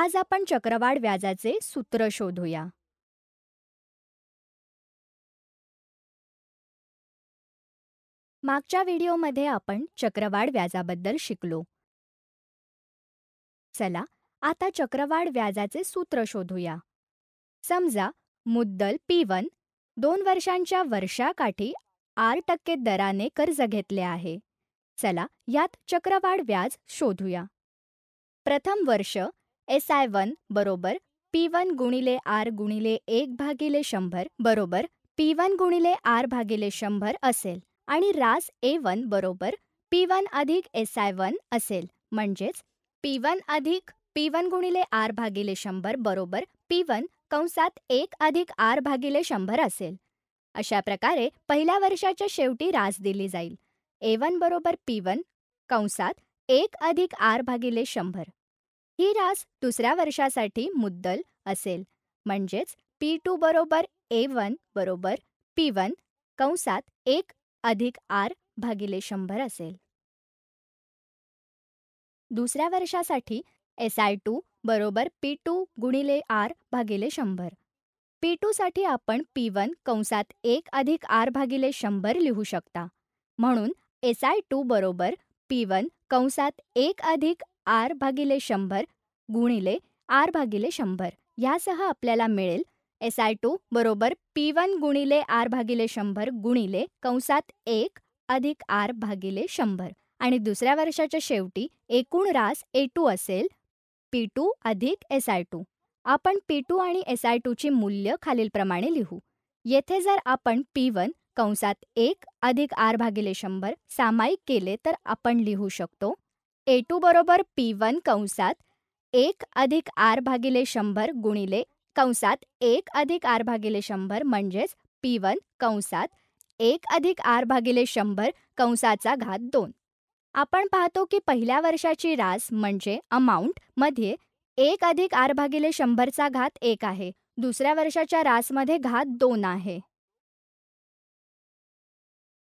आज आपण चक्रवाढ व्याजाचे सूत्र शोधूया मागच्या व्हिडिओमध्ये आपण चक्रवाढ व्याजाबद्दल शिकलो चला आता चक्रवाढ व्याजाचे सूत्र शोधूया समजा मुद्दल पी वन दोन वर्षांच्या वर्षाकाठी आठ टक्के दराने कर्ज घेतले आहे चला यात चक्रवाढ व्याज शोधूया प्रथम वर्ष एस आय वन बरोबर पी वन गुणिले आर गुणिले एक भागिले शंभर बरोबर पी वन गुणिले आर भागिले शंभर असेल आणि रास ए वन बरोबर पी वन अधिक एस आय वन असेल म्हणजेच पी वन अधिक पी वन गुणिले आर भागिले शंभर बरोबर पी वन कंसात एक अधिक आर भागिले शंभर असेल अशा प्रकारे पहिल्या वर्षाच्या शेवटी रास दिली जाईल ए वन बरोबर पी वन कंसात एक अधिक आर भागिले शंभर ही रास दुसऱ्या वर्षासाठी मुद्दल असेल म्हणजेच पी टू बरोबर ए वन बरोबर पी वन कंसात एक अधिक आर भागिले शंभर असेल दुसऱ्या वर्षासाठी एस आय टू बरोबर पी टू गुणिले आर भागिले शंभर पी टूसाठी आपण पी वन कंसात एक अधिक आर भागिले शंभर लिहू शकता म्हणून एस आय टू बरोबर पी वन कंसात एक अधिक आर भागिले शंभर गुणिले आर भागिले शंभर ह्यासह आपल्याला मिळेल एस आय टू बरोबर पी वन गुणिले आर भागिले शंभर गुणिले कंसात एक अधिक आर भागिले शंभर आणि दुसऱ्या वर्षाच्या शेवटी एकूण रास ए टू असेल पी टू अधिक एस आय टू आपण पी टू आणि एस आय टूची मूल्य खालीलप्रमाणे लिहू येथे जर आपण पी वन कंसात एक अधिक आर भागिले शंभर सामायिक केले तर आपण लिहू शकतो ए टू बरोबर पी वन कंसात एक अधिक आर भागिले शंभर गुणिले कंसात एक अधिक आर भागिले शंभर म्हणजेच पी वन कंसात एक अधिक आर भागिले शंभर कंसाचा घात दोन आपण पाहतो की पहिल्या वर्षाची रास म्हणजे अमाऊंट मध्ये एक अधिक आर भागिले शंभरचा घात एक आहे दुसऱ्या वर्षाच्या रासमध्ये घात दोन आहे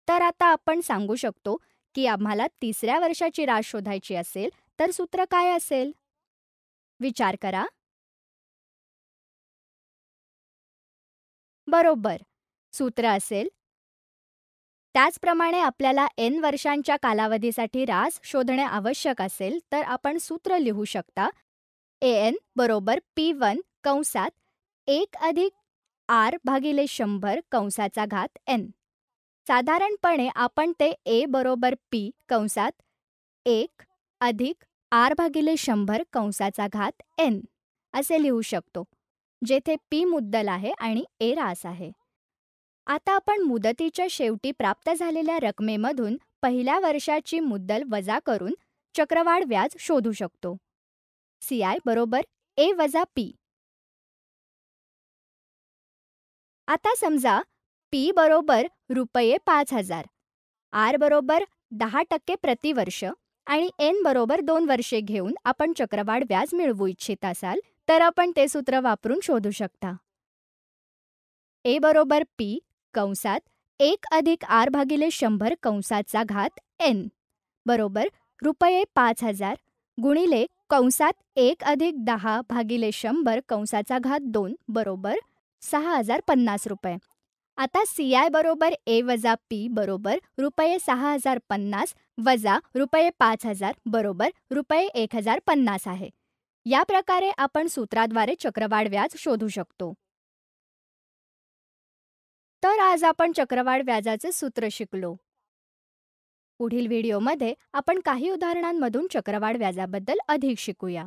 तर आता आपण सांगू शकतो की आम्हाला तिसऱ्या वर्षाची रास शोधायची असेल तर सूत्र काय असेल विचार करा बरोबर सूत्र असेल त्याचप्रमाणे आपल्याला एन वर्षांच्या कालावधीसाठी रास शोधणे आवश्यक असेल तर आपण सूत्र लिहू शकता ए एन बरोबर पी वन कंसात एक अधिक आर भागिले शंभर कंसाचा घात एन साधारणपणे आपण ते ए बरोबर पी कंसात एक अधिक आर भागिले शंभर कंसाचा घात एन असे लिहू शकतो जेथे पी मुद्दल आहे आणि ए रास आहे आता आपण मुदतीच्या शेवटी प्राप्त झालेल्या रकमेमधून पहिल्या वर्षाची मुद्दल वजा करून चक्रवाढ व्याज शोधू शकतो सी आय बरोबर ए वजा पी आता समजा पी बरोबर रुपये पाच हजार आर बरोबर दहा टक्के प्रतिवर्ष आणि एन बरोबर दोन वर्षे घेऊन आपण चक्रवाढ व्याज मिळवू इच्छित असाल तर आपण ते सूत्र वापरून शोधू शकता ए बरोबर पी कंसात एक अधिक आर भागिले शंभर कंसाचा घात एन बरोबर रुपये पाच हजार गुणिले कंसात एक अधिक दहा भागिले शंभर कंसाचा घात दोन बरोबर सहा हजार पन्नास रुपये आता सी आय बरोबर ए वजा पी बरोबर रुपये सहा हजार पन्नास वजा रुपये पाच हजार बरोबर रुपये एक हजार पन्नास आहे या प्रकारे आपण सूत्राद्वारे चक्रवाढ व्याज शोधू शकतो तर आज आपण चक्रवाढ व्याजाचे सूत्र शिकलो पुढील व्हिडिओमध्ये आपण काही उदाहरणांमधून चक्रवाढ व्याजाबद्दल अधिक शिकूया